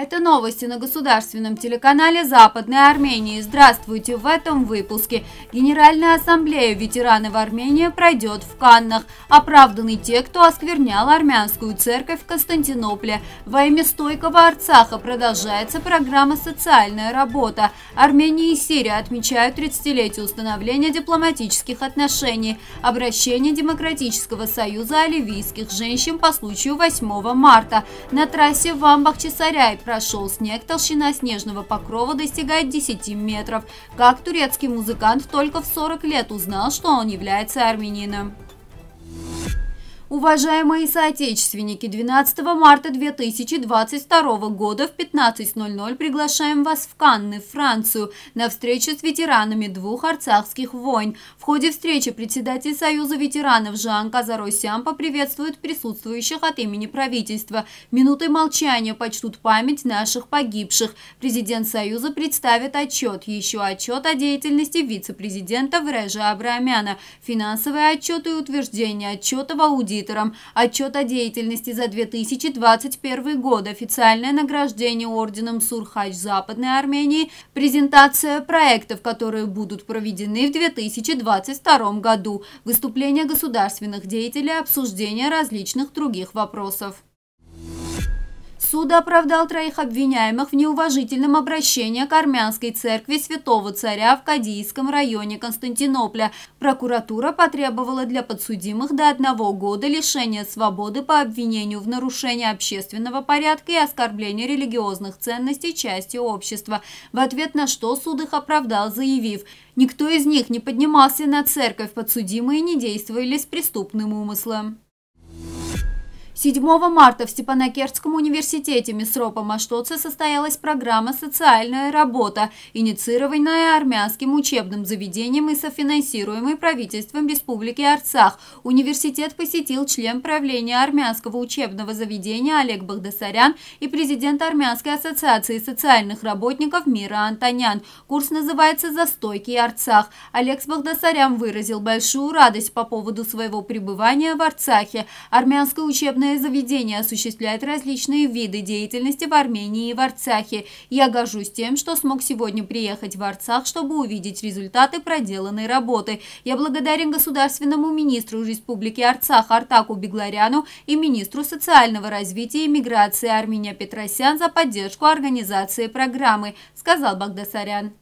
Это новости на государственном телеканале Западной Армении. Здравствуйте! В этом выпуске Генеральная ассамблея ветеранов Армении пройдет в Каннах. Оправданы те, кто осквернял армянскую церковь в Константинополе. Во имя стойкого Арцаха продолжается программа «Социальная работа». Армения и Сирия отмечают 30-летие установления дипломатических отношений. Обращение Демократического союза оливийских женщин по случаю 8 марта. На трассе Вамбах-Чесаряй Прошел снег, толщина снежного покрова достигает 10 метров. Как турецкий музыкант только в 40 лет узнал, что он является армянином. Уважаемые соотечественники, 12 марта 2022 года в 15.00 приглашаем вас в Канны, Францию, на встречу с ветеранами двух арцахских войн. В ходе встречи председатель Союза ветеранов Жан Казаросян поприветствует присутствующих от имени правительства. Минутой молчания почтут память наших погибших. Президент Союза представит отчет, еще отчет о деятельности вице-президента Врежа Абрамяна, финансовые отчеты и утверждение отчета в аудитории аудитором, отчет о деятельности за 2021 год, официальное награждение орденом Сурхач Западной Армении, презентация проектов, которые будут проведены в 2022 году, выступление государственных деятелей, обсуждение различных других вопросов. Суд оправдал троих обвиняемых в неуважительном обращении к армянской церкви Святого Царя в Кадийском районе Константинополя. Прокуратура потребовала для подсудимых до одного года лишения свободы по обвинению в нарушении общественного порядка и оскорблении религиозных ценностей части общества, в ответ на что суд их оправдал, заявив – Никто из них не поднимался на церковь, подсудимые не действовали с преступным умыслом. 7 марта в Степанакерском университете Мисропа Маштоце состоялась программа «Социальная работа», инициированная армянским учебным заведением и софинансируемой правительством Республики Арцах. Университет посетил член правления армянского учебного заведения Олег Багдасарян и президент Армянской ассоциации социальных работников Мира Антонян. Курс называется «Застойкий Арцах». Олег Багдасарян выразил большую радость по поводу своего пребывания в Арцахе. Армянское учебное Учебное заведение осуществляет различные виды деятельности в Армении и в Арцахе. Я горжусь тем, что смог сегодня приехать в Арцах, чтобы увидеть результаты проделанной работы. Я благодарен государственному министру Республики Арцах Артаку Бегларяну и министру социального развития и миграции Армения Петросян за поддержку организации программы, сказал Багдасарян.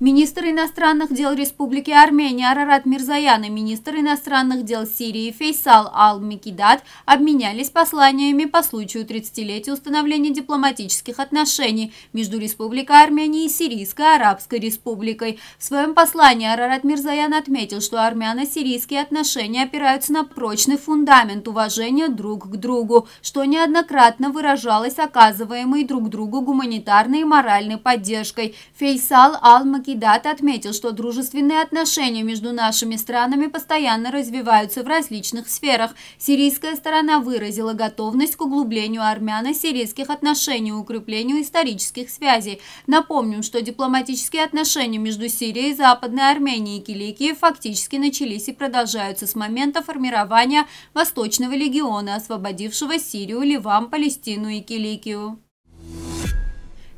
Министр иностранных дел Республики Армения Арарат Мирзаян и министр иностранных дел Сирии Фейсал Ал-Микидат обменялись посланиями по случаю 30-летия установления дипломатических отношений между Республикой Армения и Сирийской Арабской Республикой. В своем послании Арарат Мирзаян отметил, что армяно-сирийские отношения опираются на прочный фундамент уважения друг к другу, что неоднократно выражалось оказываемой друг другу гуманитарной и моральной поддержкой. Фейсал Ал-Микидат Кидат отметил, что дружественные отношения между нашими странами постоянно развиваются в различных сферах. Сирийская сторона выразила готовность к углублению армяно-сирийских отношений, и укреплению исторических связей. Напомним, что дипломатические отношения между Сирией, Западной Арменией и Киликией фактически начались и продолжаются с момента формирования Восточного легиона, освободившего Сирию, Ливан, Палестину и Киликию.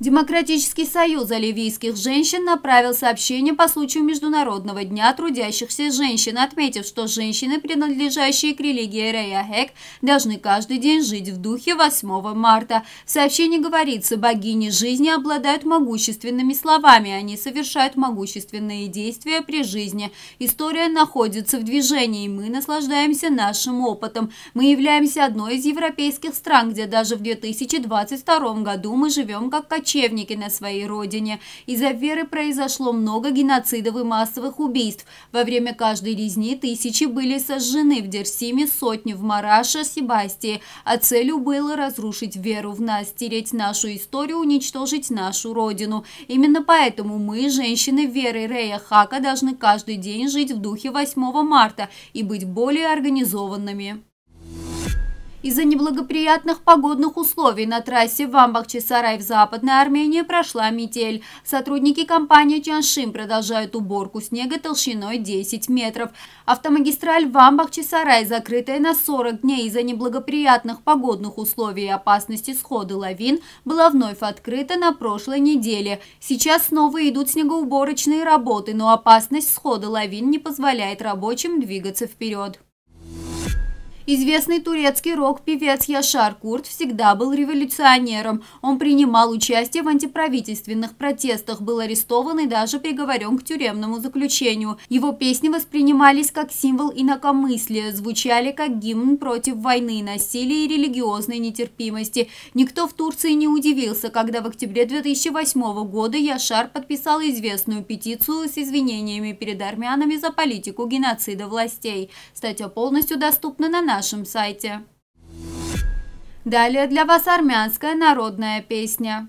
Демократический союз оливийских женщин направил сообщение по случаю Международного дня трудящихся женщин, отметив, что женщины, принадлежащие к религии Рейахек, должны каждый день жить в духе 8 марта. В сообщении говорится, богини жизни обладают могущественными словами, они совершают могущественные действия при жизни. История находится в движении, и мы наслаждаемся нашим опытом. Мы являемся одной из европейских стран, где даже в 2022 году мы живем как кочевники кочевники на своей родине. Из-за веры произошло много геноцидов и массовых убийств. Во время каждой резни тысячи были сожжены в Дерсиме, сотни в Мараше, Себастии. А целью было разрушить веру в нас, стереть нашу историю, уничтожить нашу родину. Именно поэтому мы, женщины веры Рея Хака, должны каждый день жить в духе 8 марта и быть более организованными. Из-за неблагоприятных погодных условий на трассе Вамбах-Чесарай в Западной Армении прошла метель. Сотрудники компании Чаншим продолжают уборку снега толщиной 10 метров. Автомагистраль Вамбах-Чесарай, закрытая на 40 дней из-за неблагоприятных погодных условий и опасности схода лавин, была вновь открыта на прошлой неделе. Сейчас снова идут снегоуборочные работы, но опасность схода лавин не позволяет рабочим двигаться вперед. Известный турецкий рок-певец Яшар Курт всегда был революционером. Он принимал участие в антиправительственных протестах, был арестован и даже приговорен к тюремному заключению. Его песни воспринимались как символ инакомыслия, звучали как гимн против войны, насилия и религиозной нетерпимости. Никто в Турции не удивился, когда в октябре 2008 года Яшар подписал известную петицию с извинениями перед армянами за политику геноцида властей. Статья полностью доступна на нашем нашем сайте. Далее для вас армянская народная песня.